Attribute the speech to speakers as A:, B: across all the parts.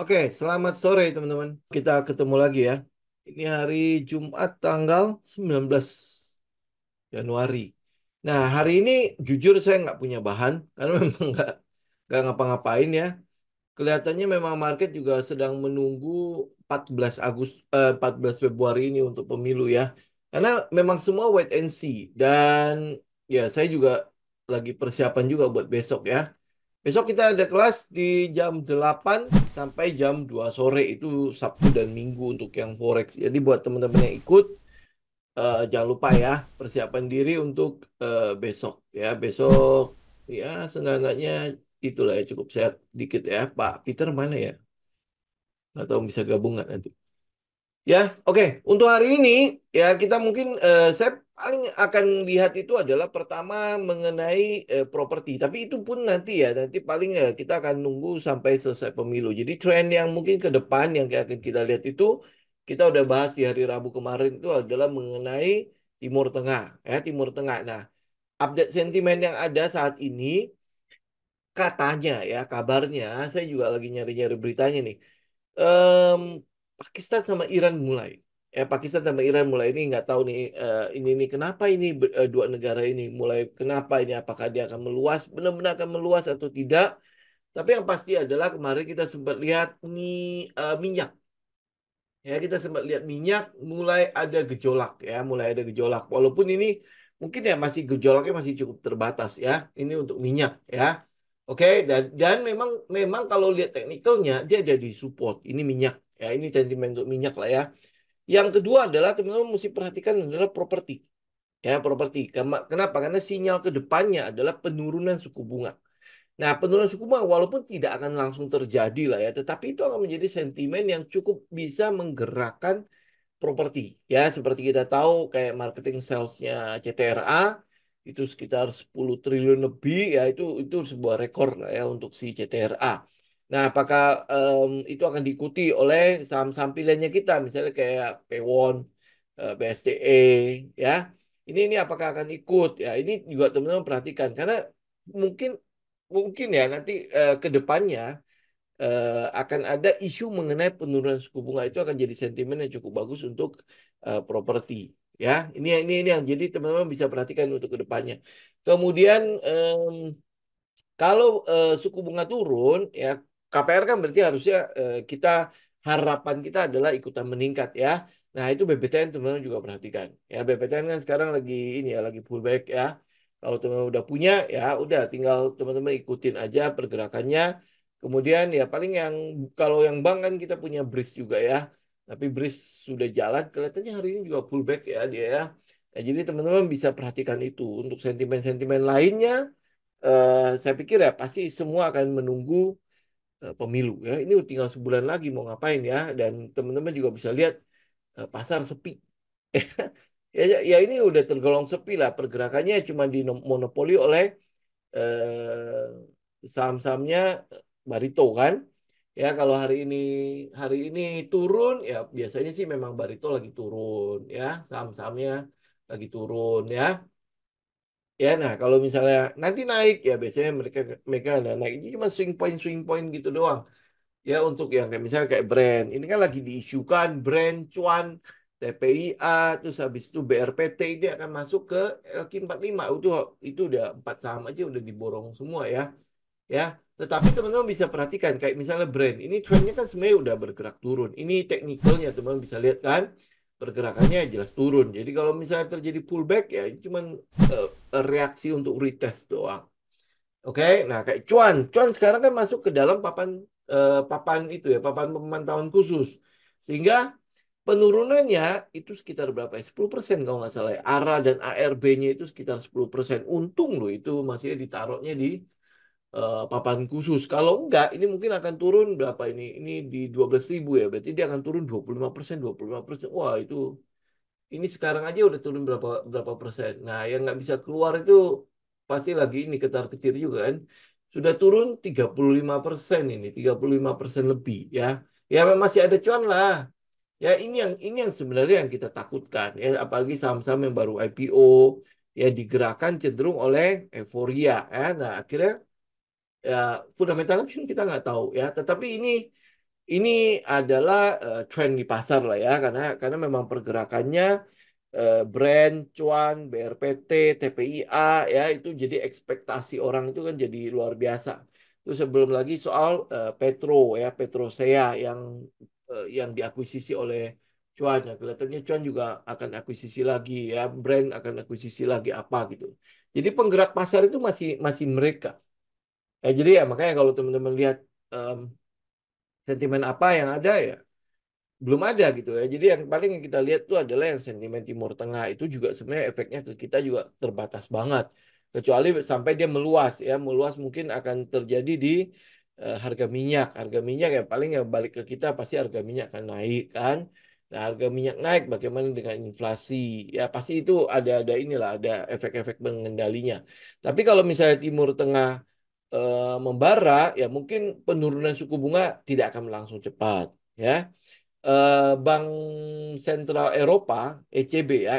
A: Oke, selamat sore teman-teman. Kita ketemu lagi ya. Ini hari Jumat tanggal 19 Januari. Nah, hari ini jujur saya nggak punya bahan karena memang nggak nggak ngapa-ngapain ya. Kelihatannya memang market juga sedang menunggu 14 Agust, eh, 14 Februari ini untuk pemilu ya. Karena memang semua wait and see dan ya saya juga lagi persiapan juga buat besok ya. Besok kita ada kelas di jam 8 sampai jam 2 sore itu Sabtu dan Minggu untuk yang forex. Jadi buat teman-teman yang ikut uh, jangan lupa ya persiapan diri untuk uh, besok ya. Besok ya seenggaknya itulah ya cukup sehat dikit ya. Pak Peter mana ya? Atau bisa gabungan nggak nanti? Ya, oke. Okay. Untuk hari ini ya kita mungkin eh, saya paling akan lihat itu adalah pertama mengenai eh, properti. Tapi itu pun nanti ya, nanti paling ya kita akan nunggu sampai selesai pemilu. Jadi tren yang mungkin ke depan yang akan kita lihat itu kita udah bahas di hari Rabu kemarin itu adalah mengenai Timur Tengah, ya Timur Tengah. Nah, update sentimen yang ada saat ini katanya ya kabarnya, saya juga lagi nyari-nyari beritanya nih. Um, Pakistan sama Iran mulai. Ya, Pakistan sama Iran mulai ini nggak tahu nih uh, ini ini kenapa ini uh, dua negara ini mulai kenapa ini apakah dia akan meluas benar-benar akan meluas atau tidak? Tapi yang pasti adalah kemarin kita sempat lihat nih uh, minyak. Ya, kita sempat lihat minyak mulai ada gejolak ya, mulai ada gejolak. Walaupun ini mungkin ya masih gejolaknya masih cukup terbatas ya. Ini untuk minyak ya. Oke, okay? dan, dan memang memang kalau lihat teknikalnya dia jadi support. Ini minyak Ya, ini sentimen untuk minyak lah ya. Yang kedua adalah teman-teman mesti perhatikan adalah properti. Ya, properti. Kenapa? Karena sinyal ke depannya adalah penurunan suku bunga. Nah, penurunan suku bunga walaupun tidak akan langsung terjadi lah ya, tetapi itu akan menjadi sentimen yang cukup bisa menggerakkan properti. Ya, seperti kita tahu kayak marketing salesnya CTRA itu sekitar 10 triliun lebih ya itu itu sebuah rekor lah ya untuk si CTRA. Nah, apakah um, itu akan diikuti oleh saham-saham pilihannya kita, misalnya kayak Pewon, BSTE, eh, e, ya. Ini ini apakah akan ikut? Ya, ini juga teman-teman perhatikan karena mungkin mungkin ya nanti uh, ke depannya uh, akan ada isu mengenai penurunan suku bunga itu akan jadi sentimen yang cukup bagus untuk uh, properti ya. Ini ini ini yang jadi teman-teman bisa perhatikan untuk ke depannya. Kemudian um, kalau uh, suku bunga turun ya KPR kan berarti harusnya eh, kita harapan kita adalah ikutan meningkat ya. Nah itu BPTN teman-teman juga perhatikan ya BPTN kan sekarang lagi ini ya lagi pullback ya. Kalau teman-teman udah punya ya udah tinggal teman-teman ikutin aja pergerakannya. Kemudian ya paling yang kalau yang bank kan kita punya bridge juga ya. Tapi bridge sudah jalan kelihatannya hari ini juga pullback ya dia ya. Nah, jadi teman-teman bisa perhatikan itu untuk sentimen-sentimen lainnya. Uh, saya pikir ya pasti semua akan menunggu Eh, pemilu ya ini tinggal sebulan lagi mau ngapain ya dan teman-teman juga bisa lihat eh, pasar sepi ya, ya ya ini udah tergolong sepi lah pergerakannya cuma dimonopoli oleh eh, saham-sahamnya eh, Barito kan ya kalau hari ini hari ini turun ya biasanya sih memang Barito lagi turun ya saham-sahamnya lagi turun ya Ya, nah kalau misalnya nanti naik ya biasanya mereka mereka ada naik ini cuma swing point swing point gitu doang. Ya untuk yang kayak misalnya kayak brand, ini kan lagi diisukan brand cuan TPIA terus habis itu BRPT ini akan masuk ke LQ45 itu itu udah empat saham aja udah diborong semua ya. Ya, tetapi teman-teman bisa perhatikan kayak misalnya brand ini trennya kan sebenarnya udah bergerak turun. Ini teknikalnya teman-teman bisa lihat kan pergerakannya jelas turun. Jadi kalau misalnya terjadi pullback ya cuma uh, eh, reaksi untuk retest doang. Oke, okay? nah kayak cuan, cuan sekarang kan masuk ke dalam papan uh, papan itu ya, papan pemantauan khusus. Sehingga penurunannya itu sekitar berapa ya? Sepuluh 10% kalau nggak salah ya. ARA dan ARB-nya itu sekitar 10%. Untung loh itu masih ditaruhnya di uh, papan khusus. Kalau enggak, ini mungkin akan turun berapa ini? Ini di ribu ya, berarti dia akan turun 25%, 25%. Wah, itu ini sekarang aja udah turun berapa berapa persen. Nah, yang nggak bisa keluar itu pasti lagi ini ketar-ketir juga kan. Sudah turun 35% ini, 35% lebih ya. Ya masih ada cuan lah. Ya ini yang ini yang sebenarnya yang kita takutkan ya apalagi saham-saham yang baru IPO ya digerakkan cenderung oleh euforia ya. Nah, akhirnya ya fundamental kan kita nggak tahu ya tetapi ini ini adalah uh, eh, tren di pasar lah ya karena karena memang pergerakannya uh, brand cuan BRPT TPIA ya itu jadi ekspektasi orang itu kan jadi luar biasa itu sebelum lagi soal uh, Petro ya Petrosea yang uh, yang diakuisisi oleh cuan ya kelihatannya cuan juga akan akuisisi lagi ya brand akan akuisisi lagi apa gitu jadi penggerak pasar itu masih masih mereka ya jadi ya makanya kalau teman-teman lihat um, sentimen apa yang ada ya belum ada gitu ya jadi yang paling yang kita lihat tuh adalah yang sentimen Timur Tengah itu juga sebenarnya efeknya ke kita juga terbatas banget kecuali sampai dia meluas ya meluas mungkin akan terjadi di uh, harga minyak harga minyak ya paling yang balik ke kita pasti harga minyak akan naik kan Nah, harga minyak naik bagaimana dengan inflasi? Ya pasti itu ada ada inilah ada efek-efek mengendalinya. Tapi kalau misalnya Timur Tengah e, membara, ya mungkin penurunan suku bunga tidak akan langsung cepat, ya. Eh, bank Sentral Eropa (ECB) ya,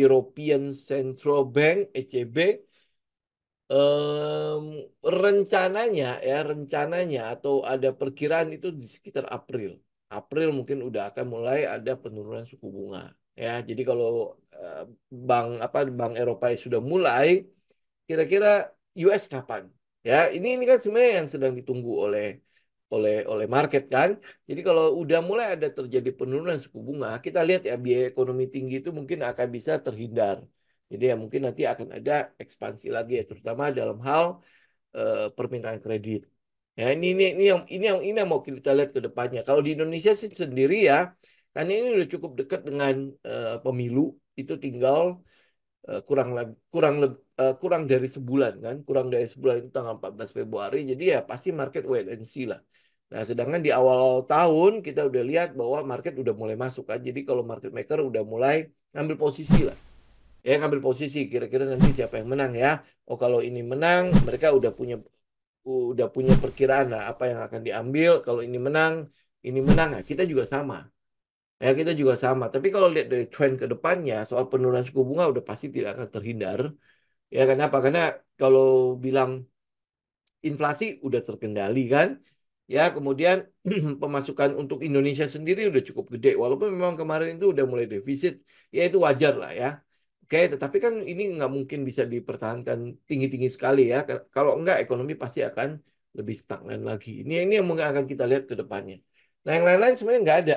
A: European Central Bank (ECB) Um, rencananya ya rencananya atau ada perkiraan itu di sekitar April. April mungkin udah akan mulai ada penurunan suku bunga ya. Jadi kalau eh, bank apa bank Eropa sudah mulai kira-kira US kapan? Ya, ini ini kan sebenarnya yang sedang ditunggu oleh oleh oleh market kan. Jadi kalau udah mulai ada terjadi penurunan suku bunga, kita lihat ya biaya ekonomi tinggi itu mungkin akan bisa terhindar. Jadi ya mungkin nanti akan ada ekspansi lagi ya terutama dalam hal uh, permintaan kredit. Ya ini ini ini yang ini yang ini yang mau kita lihat ke depannya. Kalau di Indonesia sih sendiri ya, karena ini udah cukup dekat dengan uh, pemilu, itu tinggal Eh, kurang kurang eh, kurang dari sebulan kan kurang dari sebulan itu tanggal 14 Februari jadi ya pasti market wait and see lah nah sedangkan di awal tahun kita udah lihat bahwa market udah mulai masuk kan jadi kalau market maker udah mulai ngambil posisi lah ya ngambil posisi kira-kira nanti siapa yang menang ya oh kalau ini menang mereka udah punya udah punya perkiraan lah apa yang akan diambil kalau ini menang ini menang nah, kita juga sama Ya kita juga sama. Tapi kalau lihat dari tren ke depannya soal penurunan suku bunga udah pasti tidak akan terhindar. Ya kenapa? Karena kalau bilang inflasi udah terkendali kan. Ya kemudian pemasukan untuk Indonesia sendiri udah cukup gede. Walaupun memang kemarin itu udah mulai defisit. Ya itu wajar lah ya. Oke, tetapi kan ini nggak mungkin bisa dipertahankan tinggi-tinggi sekali ya. Kalau enggak, ekonomi pasti akan lebih stagnan lagi. Ini ini yang mungkin akan kita lihat ke depannya. Nah, yang lain-lain sebenarnya nggak ada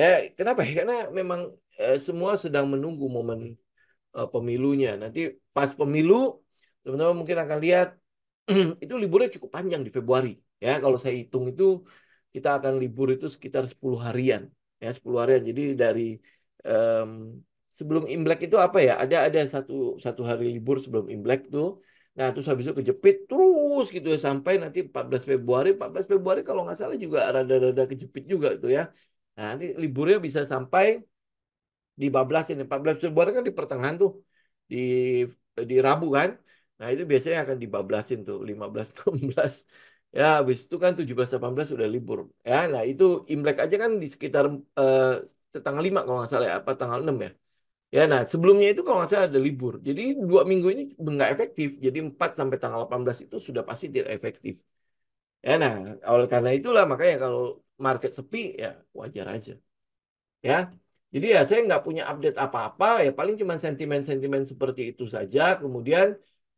A: Ya, kenapa? Karena memang eh, semua sedang menunggu momen eh, pemilunya. Nanti pas pemilu, teman-teman mungkin akan lihat itu liburnya cukup panjang di Februari. Ya, kalau saya hitung itu kita akan libur itu sekitar 10 harian. Ya, 10 harian. Jadi dari um, sebelum Imlek itu apa ya? Ada ada satu satu hari libur sebelum Imlek tuh. Nah, terus habis itu kejepit terus gitu ya sampai nanti 14 Februari. 14 Februari kalau nggak salah juga rada-rada kejepit juga itu ya. Nah, nanti liburnya bisa sampai di 14 ini 14 Februari kan di pertengahan tuh di di Rabu kan. Nah, itu biasanya akan di dibablasin tuh 15 16. Ya, habis itu kan 17 18 sudah libur. Ya, nah itu Imlek aja kan di sekitar eh, tanggal 5 kalau nggak salah ya, apa tanggal 6 ya. Ya, nah sebelumnya itu kalau nggak salah ada libur. Jadi dua minggu ini nggak efektif. Jadi 4 sampai tanggal 18 itu sudah pasti tidak efektif. Ya, nah oleh karena itulah makanya kalau market sepi ya wajar aja. Ya. Jadi ya saya nggak punya update apa-apa ya paling cuma sentimen-sentimen seperti itu saja. Kemudian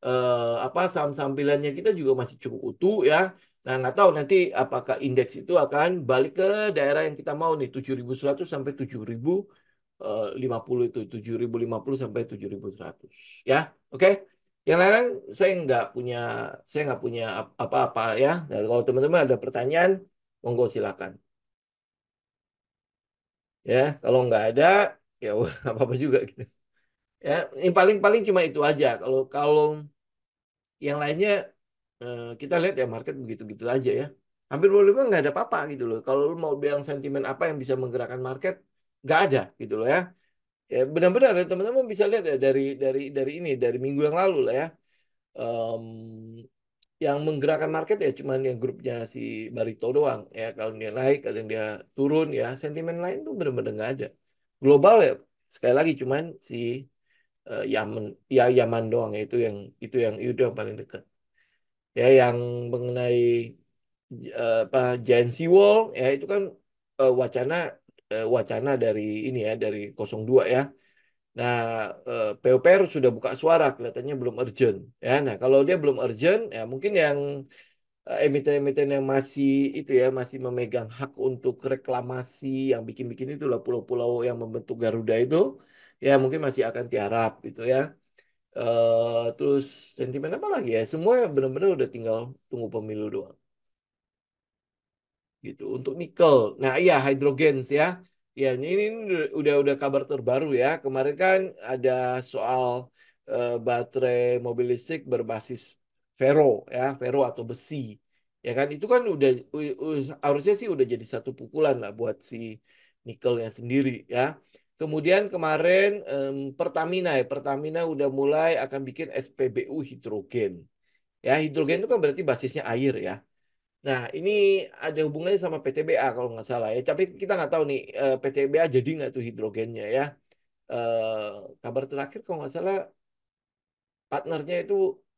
A: eh, apa saham-saham pilihannya kita juga masih cukup utuh ya. Nah nggak tahu nanti apakah indeks itu akan balik ke daerah yang kita mau nih 7.100 sampai eh, puluh itu 7.050 sampai 7.100 ya. Oke. Okay? Yang lain saya nggak punya saya nggak punya apa-apa ya. Nah, kalau teman-teman ada pertanyaan monggo silakan. Ya, kalau nggak ada ya apa-apa juga gitu. Ya, yang paling-paling cuma itu aja. Kalau kalau yang lainnya eh, kita lihat ya market begitu-gitu aja ya. Hampir boleh bilang nggak ada apa-apa gitu loh. Kalau lu mau bilang sentimen apa yang bisa menggerakkan market, nggak ada gitu loh ya. Ya benar-benar teman-teman bisa lihat ya dari dari dari ini dari minggu yang lalu lah ya. Um, yang menggerakkan market ya cuman yang grupnya si Barito doang ya kalau dia naik kalau dia turun ya sentimen lain tuh benar-benar nggak ada global ya sekali lagi cuman si uh, eh, Yaman ya Yaman doang ya, itu yang itu yang itu yang paling dekat ya yang mengenai uh, apa Giant Seawall ya itu kan uh, wacana uh, wacana dari ini ya dari 02 ya Nah, eh, PUPR sudah buka suara, kelihatannya belum urgent. Ya, nah kalau dia belum urgent, ya mungkin yang eh, emiten-emiten yang masih itu ya masih memegang hak untuk reklamasi yang bikin-bikin itu lah pulau-pulau yang membentuk Garuda itu, ya mungkin masih akan tiarap gitu ya. Uh, terus sentimen apa lagi ya? Semua benar-benar udah tinggal tunggu pemilu doang. Gitu. Untuk nikel, nah iya hidrogens ya Ya, ini, udah udah kabar terbaru ya. Kemarin kan ada soal uh, baterai mobil listrik berbasis ferro ya, ferro atau besi. Ya kan itu kan udah harusnya sih udah jadi satu pukulan lah buat si nikelnya sendiri ya. Kemudian kemarin um, Pertamina ya, Pertamina udah mulai akan bikin SPBU hidrogen. Ya, hidrogen itu kan berarti basisnya air ya. Nah, ini ada hubungannya sama PTBA kalau nggak salah ya. Tapi kita nggak tahu nih eh, PTBA jadi nggak tuh hidrogennya ya. Eh, kabar terakhir kalau nggak salah partnernya itu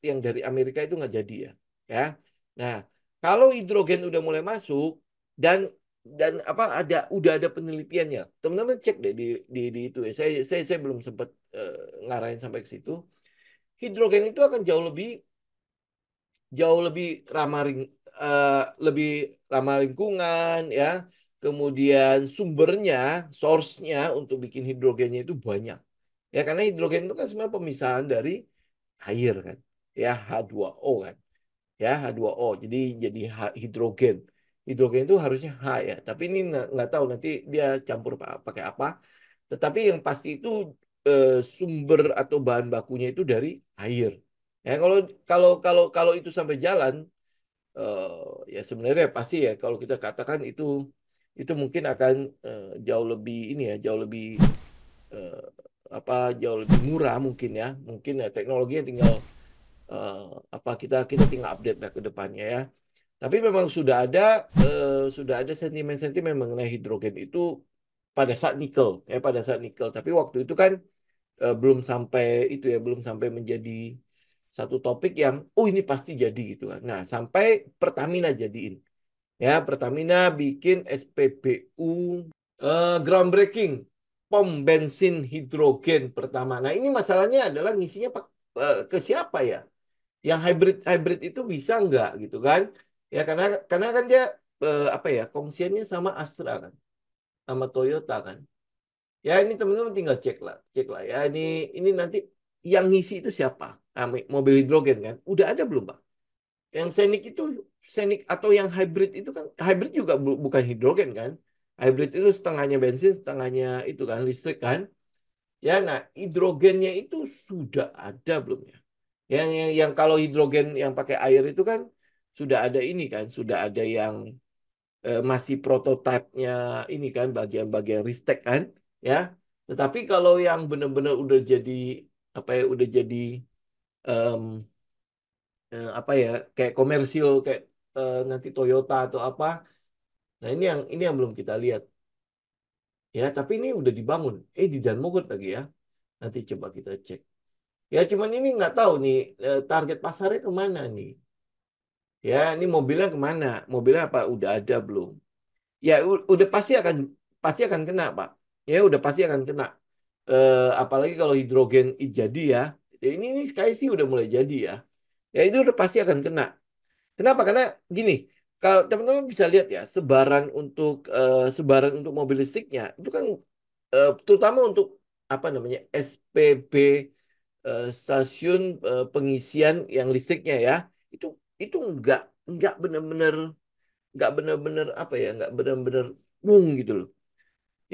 A: yang dari Amerika itu nggak jadi ya. Ya. Nah, kalau hidrogen udah mulai masuk dan dan apa ada udah ada penelitiannya. Teman-teman cek deh di di, di itu ya. Saya saya saya belum sempat uh, eh, ngarahin sampai ke situ. Hidrogen itu akan jauh lebih jauh lebih ramah uh, lebih ramah lingkungan ya kemudian sumbernya source-nya untuk bikin hidrogennya itu banyak ya karena hidrogen itu kan sebenarnya pemisahan dari air kan ya H2O kan ya H2O jadi jadi hidrogen hidrogen itu harusnya H ya tapi ini nggak tahu nanti dia campur pakai apa tetapi yang pasti itu eh, sumber atau bahan bakunya itu dari air ya kalau kalau kalau kalau itu sampai jalan uh, ya sebenarnya pasti ya kalau kita katakan itu itu mungkin akan uh, jauh lebih ini ya jauh lebih uh, apa jauh lebih murah mungkin ya mungkin ya teknologi yang tinggal uh, apa kita kita tinggal update ke depannya ya tapi memang sudah ada uh, sudah ada sentimen-sentimen mengenai hidrogen itu pada saat nikel ya pada saat nikel tapi waktu itu kan uh, belum sampai itu ya belum sampai menjadi satu topik yang oh ini pasti jadi gitu kan. Nah, sampai Pertamina jadiin. Ya, Pertamina bikin SPBU uh, eh, groundbreaking pom bensin hidrogen pertama. Nah, ini masalahnya adalah ngisinya uh, ke siapa ya? Yang hybrid hybrid itu bisa nggak gitu kan? Ya karena karena kan dia uh, apa ya? Kongsiannya sama Astra kan. Sama Toyota kan. Ya ini teman-teman tinggal cek lah, cek lah ya. Ini ini nanti yang ngisi itu siapa? Ah, mobil hidrogen kan? Udah ada belum, Pak? Yang senik itu senik atau yang hybrid itu kan hybrid juga bu bukan hidrogen kan? Hybrid itu setengahnya bensin, setengahnya itu kan listrik kan? Ya, nah hidrogennya itu sudah ada belum ya? Yang yang, yang kalau hidrogen yang pakai air itu kan sudah ada ini kan, sudah ada yang eh, masih prototipenya ini kan bagian-bagian ristek kan, ya. Tetapi kalau yang benar-benar udah jadi apa ya udah jadi um, uh, apa ya kayak komersil kayak uh, eh, nanti Toyota atau apa. Nah ini yang ini yang belum kita lihat. Ya tapi ini udah dibangun. Eh di Dan Mogot lagi ya. Nanti coba kita cek. Ya cuman ini nggak tahu nih eh, target pasarnya kemana nih. Ya ini mobilnya kemana? Mobilnya apa udah ada belum? Ya udah pasti akan pasti akan kena pak. Ya udah pasti akan kena uh, apalagi kalau hidrogen jadi ya, ya ini ini kayak sih udah mulai jadi ya. Ya itu udah pasti akan kena. Kenapa? Karena gini, kalau teman-teman bisa lihat ya sebaran untuk uh, sebaran untuk mobil listriknya itu kan uh, terutama untuk apa namanya SPB stasiun pengisian yang listriknya ya itu itu nggak nggak benar-benar nggak benar-benar apa ya nggak benar-benar mung gitu loh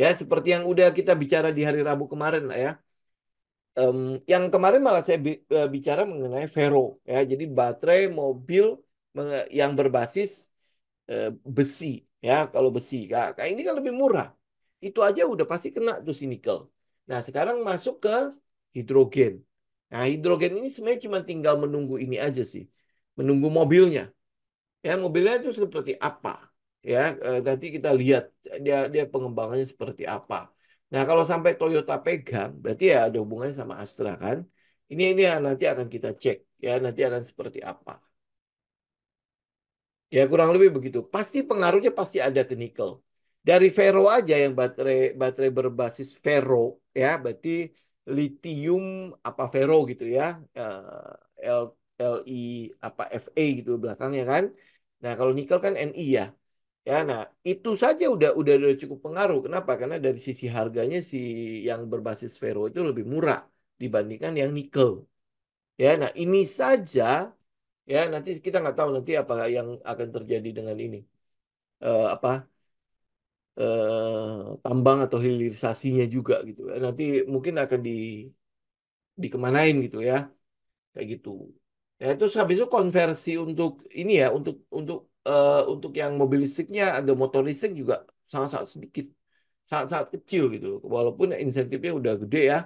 A: Ya, seperti yang udah kita bicara di hari Rabu kemarin lah ya. Um, yang kemarin malah saya bi e, bicara mengenai vero ya. Jadi baterai mobil yang berbasis uh, besi ya, kalau besi. kayak ini kan lebih murah. Itu aja udah pasti kena tuh si nikel. Nah, sekarang masuk ke hidrogen. Nah, hidrogen ini sebenarnya cuma tinggal menunggu ini aja sih. Menunggu mobilnya. Ya, mobilnya itu seperti apa? ya eh, nanti kita lihat dia dia pengembangannya seperti apa nah kalau sampai Toyota pegang berarti ya ada hubungannya sama Astra kan ini ini ya, nanti akan kita cek ya nanti akan seperti apa ya kurang lebih begitu pasti pengaruhnya pasti ada ke nikel dari ferro aja yang baterai baterai berbasis ferro ya berarti litium apa ferro gitu ya eh, L LI apa FA gitu belakangnya kan nah kalau nikel kan NI ya Ya, nah itu saja udah, udah udah cukup pengaruh. Kenapa? Karena dari sisi harganya si yang berbasis ferro itu lebih murah dibandingkan yang nikel. Ya, nah ini saja ya nanti kita nggak tahu nanti apa yang akan terjadi dengan ini uh, apa uh, tambang atau hilirisasinya juga gitu. Nanti mungkin akan di dikemanain gitu ya kayak gitu. Ya itu habis itu konversi untuk ini ya untuk untuk uh, untuk yang mobil listriknya ada motor listrik juga sangat-sangat sedikit sangat-sangat kecil gitu walaupun insentifnya udah gede ya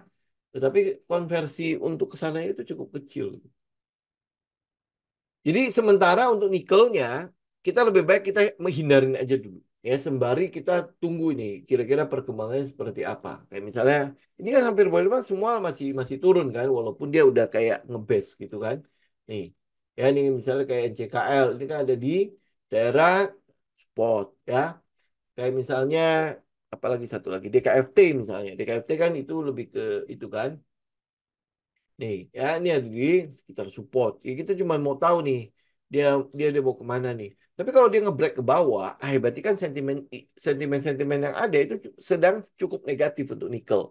A: tetapi konversi untuk ke itu cukup kecil jadi sementara untuk nikelnya kita lebih baik kita menghindarin aja dulu ya sembari kita tunggu ini kira-kira perkembangannya seperti apa kayak misalnya ini kan hampir boleh semua masih masih turun kan walaupun dia udah kayak ngebes gitu kan nih ya ini misalnya kayak NCKL ini kan ada di daerah support ya kayak misalnya apalagi satu lagi DKFT misalnya DKFT kan itu lebih ke itu kan nih ya ini ada di sekitar support ya, kita cuma mau tahu nih dia dia dia mau kemana nih tapi kalau dia ngebreak ke bawah ah berarti kan sentimen sentimen sentimen yang ada itu sedang cukup negatif untuk nikel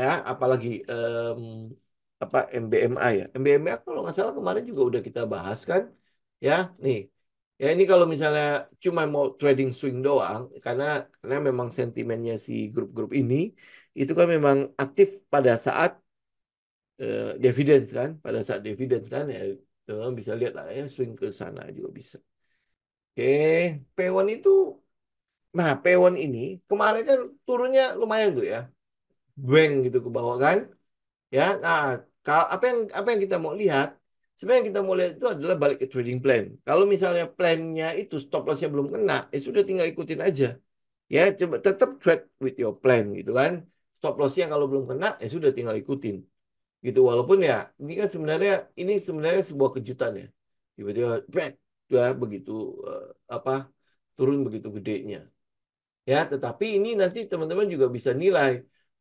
A: ya apalagi um, apa MBMA ya MBMA kalau nggak salah kemarin juga udah kita bahas kan ya nih Ya ini kalau misalnya cuma mau trading swing doang, karena karena memang sentimennya si grup-grup ini itu kan memang aktif pada saat uh, dividends kan, pada saat dividends kan ya teman bisa lihat lah ya swing ke sana juga bisa. Oke, okay. P1 itu nah P1 ini kemarin kan turunnya lumayan tuh ya. Bang gitu ke bawah kan. Ya, nah apa yang apa yang kita mau lihat Sebenarnya yang kita mulai itu adalah balik ke trading plan. Kalau misalnya plannya itu stop lossnya belum kena, ya sudah tinggal ikutin aja. Ya coba tetap trade with your plan gitu kan. Stop lossnya kalau belum kena, ya sudah tinggal ikutin. Gitu walaupun ya ini kan sebenarnya ini sebenarnya sebuah kejutan ya. Tiba-tiba bang, ya, begitu uh, apa turun begitu gedenya. Ya, tetapi ini nanti teman-teman juga bisa nilai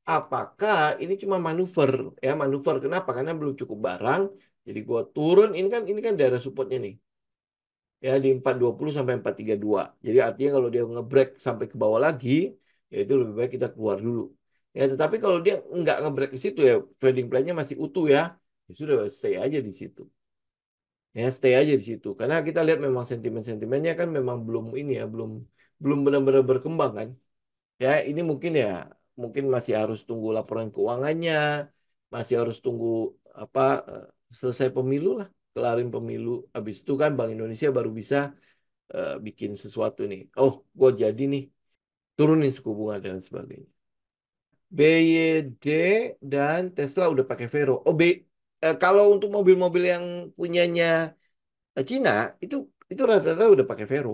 A: apakah ini cuma manuver ya manuver kenapa karena belum cukup barang jadi gue turun, ini kan ini kan daerah supportnya nih. Ya di 420 sampai 432. Jadi artinya kalau dia ngebreak sampai ke bawah lagi, ya itu lebih baik kita keluar dulu. Ya tetapi kalau dia nggak ngebreak di situ ya trading plan-nya masih utuh ya, ya sudah stay aja di situ. Ya stay aja di situ. Karena kita lihat memang sentimen-sentimennya kan memang belum ini ya, belum belum benar-benar berkembang kan. Ya ini mungkin ya mungkin masih harus tunggu laporan keuangannya, masih harus tunggu apa eh, selesai pemilu lah kelarin pemilu habis itu kan Bank Indonesia baru bisa uh, bikin sesuatu nih oh gue jadi nih turunin suku bunga dan sebagainya BYD dan Tesla udah pakai Vero oh B uh, kalau untuk mobil-mobil yang punyanya eh, Cina itu itu rata-rata udah pakai Vero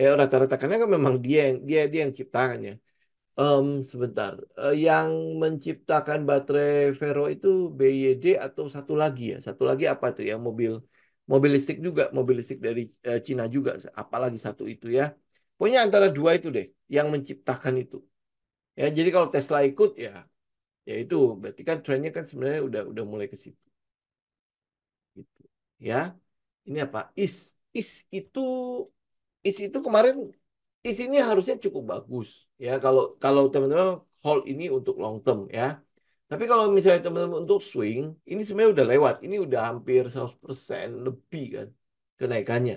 A: ya rata-rata karena kan memang dia yang dia dia yang ciptakannya Um, sebentar, uh, yang menciptakan baterai Vero itu BYD atau satu lagi ya? Satu lagi apa tuh ya? mobil mobil listrik juga, mobil listrik dari, uh, Cina juga, apalagi satu itu ya. Pokoknya antara dua itu deh yang menciptakan itu. Ya, jadi kalau Tesla ikut ya, ya itu berarti kan trennya kan sebenarnya udah udah mulai ke situ. Gitu, ya. Ini apa? is is itu is itu kemarin Isinya harusnya cukup bagus ya kalau kalau teman-teman hold ini untuk long term ya. Tapi kalau misalnya teman-teman untuk swing, ini sebenarnya udah lewat. Ini udah hampir 100% lebih kan kenaikannya.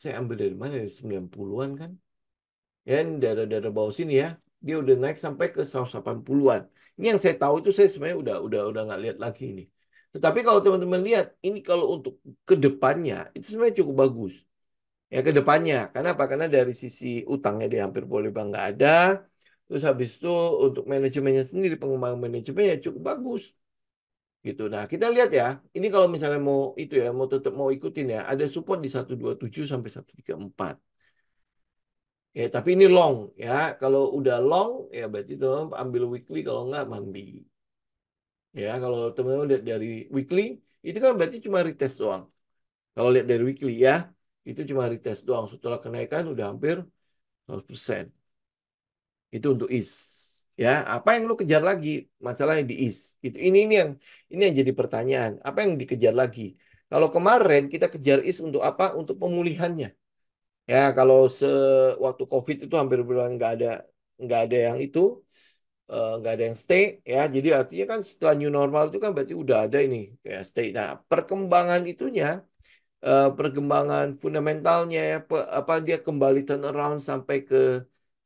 A: saya ambil dari mana? Dari 90-an kan? Ya, dari bawah sini ya. Dia udah naik sampai ke 180-an. Ini yang saya tahu itu saya sebenarnya udah udah udah nggak lihat lagi ini. Tetapi kalau teman-teman lihat, ini kalau untuk kedepannya itu sebenarnya cukup bagus ya ke depannya. Karena apa? Karena dari sisi utangnya dia hampir boleh bang nggak ada. Terus habis itu untuk manajemennya sendiri pengembangan manajemennya ya cukup bagus. Gitu. Nah, kita lihat ya. Ini kalau misalnya mau itu ya, mau tetap mau ikutin ya, ada support di 127 sampai 134. Ya, tapi ini long ya. Kalau udah long ya berarti teman ambil weekly kalau enggak mandi. Ya, kalau teman-teman lihat dari weekly itu kan berarti cuma retest doang. Kalau lihat dari weekly ya itu cuma retest doang. Setelah kenaikan udah hampir 100%. Itu untuk is. Ya, apa yang lu kejar lagi? Masalahnya di is. Itu ini ini yang ini yang jadi pertanyaan. Apa yang dikejar lagi? Kalau kemarin kita kejar is untuk apa? Untuk pemulihannya. Ya, kalau sewaktu COVID itu hampir bilang nggak ada nggak ada yang itu eh, nggak uh, ada yang stay ya jadi artinya kan setelah new normal itu kan berarti udah ada ini ya stay nah perkembangan itunya Eh, perkembangan fundamentalnya apa, ya, apa dia kembali turn around sampai ke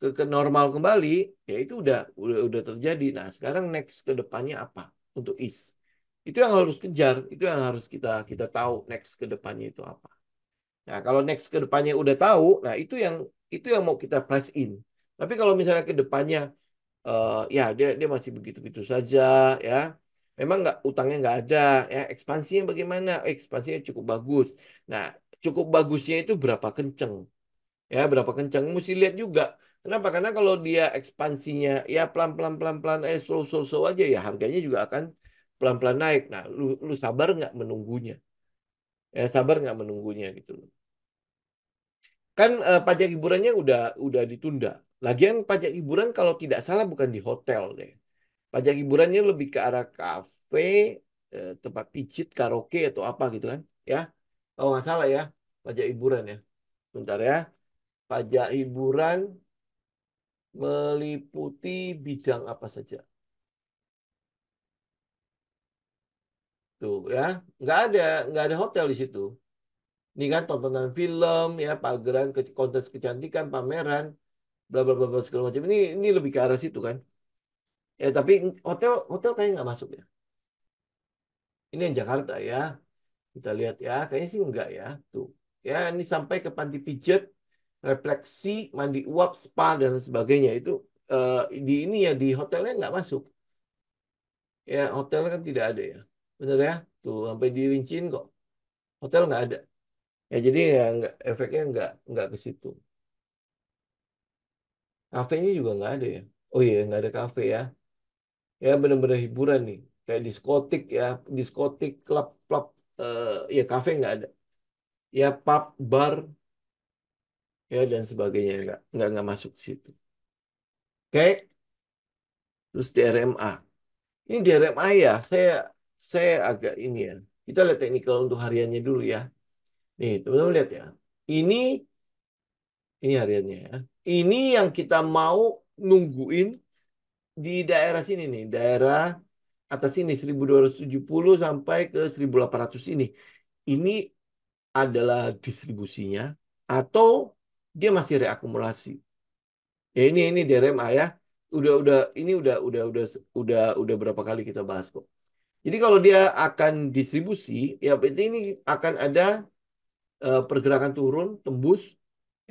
A: ke, ke normal kembali ya itu udah, udah udah terjadi nah sekarang next ke depannya apa untuk is itu yang harus kejar itu yang harus kita kita tahu next ke depannya itu apa nah kalau next ke depannya udah tahu nah itu yang itu yang mau kita press in tapi kalau misalnya ke depannya uh, ya dia dia masih begitu-begitu saja ya memang nggak utangnya nggak ada ya ekspansinya bagaimana oh, ekspansinya cukup bagus nah cukup bagusnya itu berapa kenceng ya berapa kenceng mesti lihat juga kenapa karena kalau dia ekspansinya ya pelan pelan pelan pelan eh slow slow slow aja ya harganya juga akan pelan pelan naik nah lu lu sabar nggak menunggunya ya sabar nggak menunggunya gitu loh kan eh, pajak hiburannya udah udah ditunda lagian pajak hiburan kalau tidak salah bukan di hotel deh pajak hiburannya lebih ke arah kafe eh, tempat pijit karaoke atau apa gitu kan ya kalau nggak salah ya pajak hiburan ya bentar ya pajak hiburan meliputi bidang apa saja tuh ya nggak ada nggak ada hotel di situ ini kan tontonan film ya pageran kontes kecantikan pameran bla bla bla segala macam ini ini lebih ke arah situ kan Ya tapi hotel hotel kayaknya nggak masuk ya. Ini yang Jakarta ya. Kita lihat ya, kayaknya sih enggak ya. Tuh. Ya, ini sampai ke panti pijat, refleksi, mandi uap, spa dan sebagainya itu eh, di ini ya di hotelnya nggak masuk. Ya, hotel kan tidak ada ya. benar ya? Tuh sampai dirinciin kok. Hotel nggak ada. Ya jadi ya nggak efeknya nggak nggak ke situ. Kafenya juga nggak ada ya. Oh iya, nggak ada kafe ya ya benar-benar hiburan nih kayak diskotik ya diskotik klub klub uh, ya kafe nggak ada ya pub bar ya dan sebagainya nggak nggak nggak masuk situ oke okay? terus di RMA ini di RMA ya saya saya agak ini ya kita lihat teknikal untuk hariannya dulu ya nih teman-teman lihat ya ini ini hariannya ya ini yang kita mau nungguin di daerah sini nih, daerah atas ini 1270 sampai ke 1800 ini. Ini adalah distribusinya atau dia masih reakumulasi. Ya ini ini DRMA ya. Udah udah ini udah udah udah udah udah berapa kali kita bahas kok. Jadi kalau dia akan distribusi, ya berarti ini akan ada uh, pergerakan turun, tembus,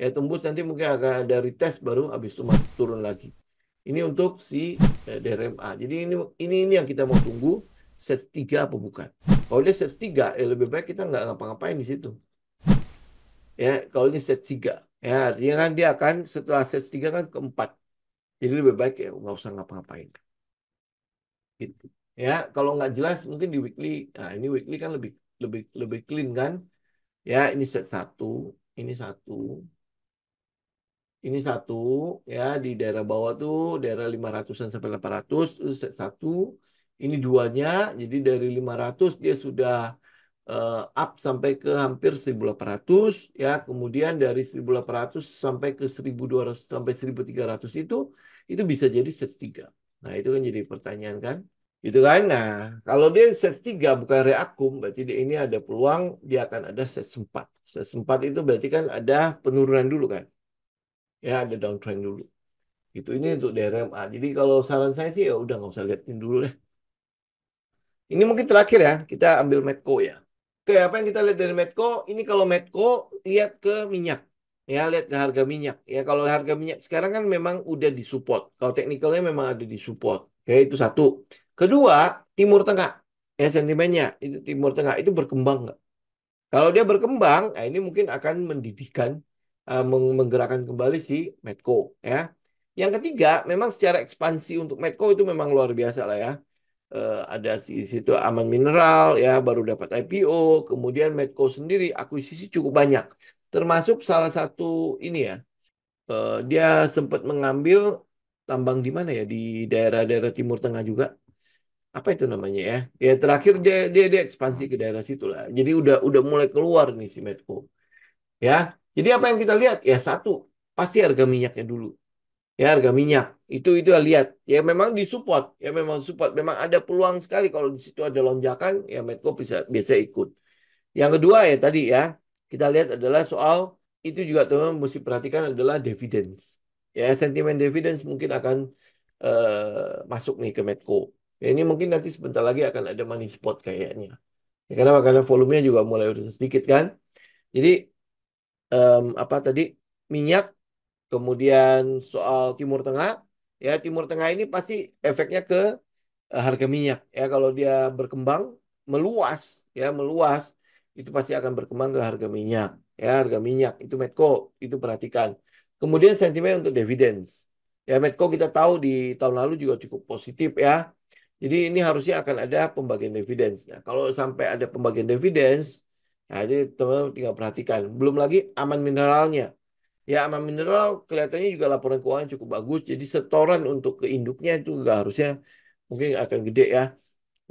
A: ya tembus nanti mungkin akan ada retest baru habis itu masih turun lagi. Ini untuk si eh, DRMA. Jadi ini ini ini yang kita mau tunggu set 3 apa bukan. Kalau dia set 3, ya lebih baik kita nggak ngapa-ngapain di situ. Ya, kalau ini set 3. Ya, dia kan dia akan setelah set 3 kan keempat. Jadi lebih baik ya nggak usah ngapa-ngapain. Gitu. Ya, kalau nggak jelas mungkin di weekly. Nah, ini weekly kan lebih lebih lebih clean kan. Ya, ini set 1, ini satu ini satu ya di daerah bawah tuh daerah 500-an sampai delapan ratus satu ini duanya jadi dari 500 dia sudah uh, up sampai ke hampir 1800 ya kemudian dari 1800 sampai ke 1200 sampai 1300 itu itu bisa jadi set 3 nah itu kan jadi pertanyaan kan itu kan nah kalau dia set 3 bukan reakum berarti dia ini ada peluang dia akan ada set 4 set 4 itu berarti kan ada penurunan dulu kan ya ada downtrend dulu itu ini untuk DRMA jadi kalau saran saya sih ya udah nggak usah liatin dulu deh ini mungkin terakhir ya kita ambil Medco ya oke apa yang kita lihat dari Medco ini kalau Medco lihat ke minyak ya lihat ke harga minyak ya kalau harga minyak sekarang kan memang udah disupport kalau teknikalnya memang ada disupport ya itu satu kedua Timur Tengah ya sentimennya itu Timur Tengah itu berkembang nggak kalau dia berkembang nah ini mungkin akan mendidihkan uh, menggerakkan kembali si Medco ya. Yang ketiga, memang secara ekspansi untuk Medco itu memang luar biasa lah ya. Uh, ada si situ Aman Mineral ya baru dapat IPO, kemudian Medco sendiri akuisisi cukup banyak. Termasuk salah satu ini ya. Uh, dia sempat mengambil tambang di mana ya di daerah-daerah Timur Tengah juga. Apa itu namanya ya? Ya terakhir dia dia, dia ekspansi ke daerah situ lah. Jadi udah udah mulai keluar nih si Medco. Ya, jadi apa yang kita lihat? Ya satu, pasti harga minyaknya dulu. Ya harga minyak itu itu lihat. Ya memang disupport, ya memang support, memang ada peluang sekali kalau di situ ada lonjakan, ya Medco bisa biasa ikut. Yang kedua ya tadi ya, kita lihat adalah soal itu juga teman mesti perhatikan adalah dividends. Ya sentimen dividends mungkin akan uh, masuk nih ke Medco. Ya, ini mungkin nanti sebentar lagi akan ada money spot kayaknya. Ya, karena karena volumenya juga mulai udah sedikit kan. Jadi um, apa tadi minyak, kemudian soal Timur Tengah, ya Timur Tengah ini pasti efeknya ke uh, harga minyak ya kalau dia berkembang meluas ya meluas itu pasti akan berkembang ke harga minyak ya harga minyak itu Medco itu perhatikan. Kemudian sentimen untuk dividends. Ya Medco kita tahu di tahun lalu juga cukup positif ya. Jadi ini harusnya akan ada pembagian dividen. Nah, kalau sampai ada pembagian dividen, Nah, jadi teman-teman tinggal perhatikan. Belum lagi aman mineralnya. Ya, aman mineral kelihatannya juga laporan keuangan cukup bagus. Jadi setoran untuk ke induknya itu juga harusnya mungkin akan gede ya.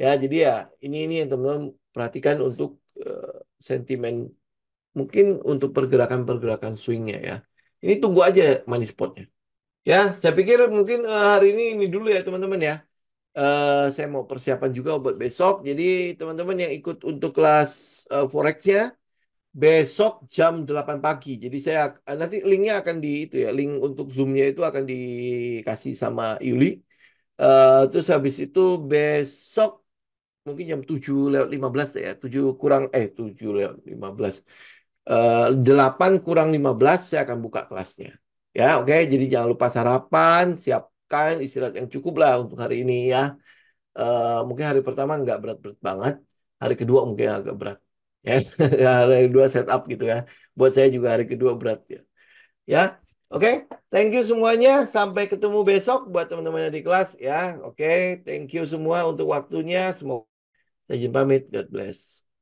A: Ya, jadi ya ini ini yang teman-teman perhatikan untuk uh, sentimen mungkin untuk pergerakan-pergerakan swingnya ya. Ini tunggu aja money spotnya. Ya, saya pikir mungkin uh, hari ini ini dulu ya teman-teman ya. Eh, saya mau persiapan juga buat besok. Jadi teman-teman yang ikut untuk kelas uh, forexnya besok jam 8 pagi. Jadi saya eh, nanti linknya akan di itu ya, link untuk zoomnya itu akan dikasih sama Yuli. Uh, terus habis itu besok mungkin jam 7 lewat 15 ya, 7 kurang eh 7 lewat 15. Uh, 8 kurang 15 saya akan buka kelasnya. Ya, oke. Okay? Jadi jangan lupa sarapan, siap time, istirahat yang cukup lah untuk hari ini ya. Uh, mungkin hari pertama nggak berat-berat banget, hari kedua mungkin agak berat. Ya, hari kedua setup gitu ya. Buat saya juga hari kedua berat ya. Ya, Oke, okay, thank you semuanya. Sampai ketemu besok buat teman-teman yang di kelas ya. Oke, okay, thank you semua untuk waktunya. Semoga saya jumpa pamit. God bless.